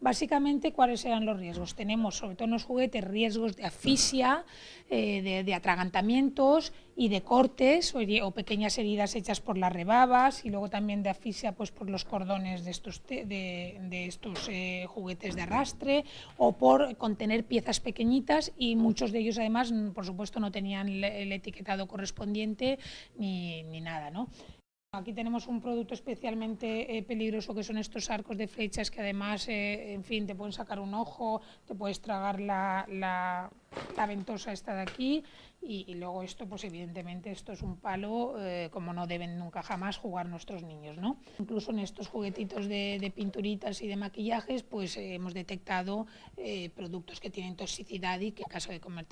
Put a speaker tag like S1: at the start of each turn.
S1: Básicamente, ¿cuáles eran los riesgos? Tenemos, sobre todo en los juguetes, riesgos de asfixia, eh, de, atragantamientos y de cortes o, pequeñas heridas hechas por las rebabas y luego también de asfixia pues, por los cordones de estos, de, estos eh, juguetes de arrastre o por contener piezas pequeñitas y muchos de ellos además, por supuesto, no tenían el, etiquetado correspondiente ni, ni nada. ¿no? Aquí tenemos un producto especialmente eh, peligroso que son estos arcos de flechas que además, eh, en fin, te pueden sacar un ojo, te puedes tragar la, ventosa esta de aquí y, luego esto, pues evidentemente esto es un palo eh, como no deben nunca jamás jugar nuestros niños, ¿no? Incluso en estos juguetitos de, de pinturitas y de maquillajes, pues hemos detectado productos que tienen toxicidad y que en caso de comer